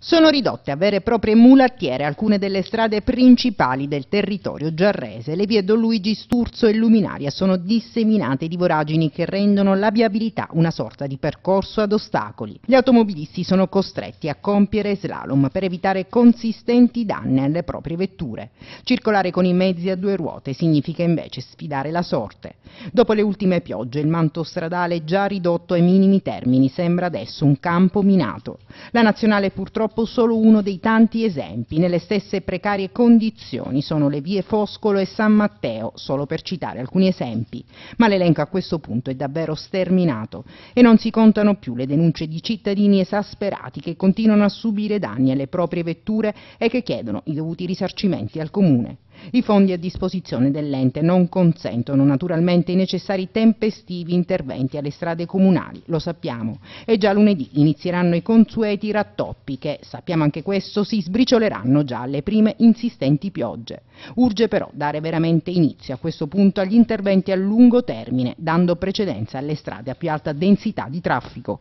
Sono ridotte a vere e proprie mulattiere alcune delle strade principali del territorio giarrese. Le vie Don Luigi Sturzo e Luminaria sono disseminate di voragini che rendono la viabilità una sorta di percorso ad ostacoli. Gli automobilisti sono costretti a compiere slalom per evitare consistenti danni alle proprie vetture. Circolare con i mezzi a due ruote significa invece sfidare la sorte. Dopo le ultime piogge il manto stradale già ridotto ai minimi termini sembra adesso un campo minato. La nazionale purtroppo purtroppo solo uno dei tanti esempi. Nelle stesse precarie condizioni sono le vie Foscolo e San Matteo, solo per citare alcuni esempi. Ma l'elenco a questo punto è davvero sterminato e non si contano più le denunce di cittadini esasperati che continuano a subire danni alle proprie vetture e che chiedono i dovuti risarcimenti al Comune. I fondi a disposizione dell'ente non consentono naturalmente i necessari tempestivi interventi alle strade comunali, lo sappiamo, e già lunedì inizieranno i consueti rattoppi che, sappiamo anche questo, si sbricioleranno già alle prime insistenti piogge. Urge però dare veramente inizio a questo punto agli interventi a lungo termine, dando precedenza alle strade a più alta densità di traffico.